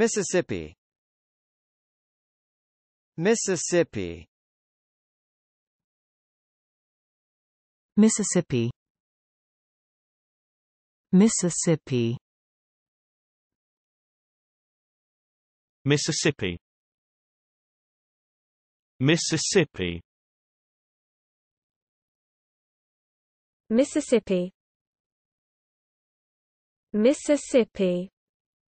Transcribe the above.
Mississippi Mississippi Mississippi Mississippi Mississippi Mississippi Mississippi Mississippi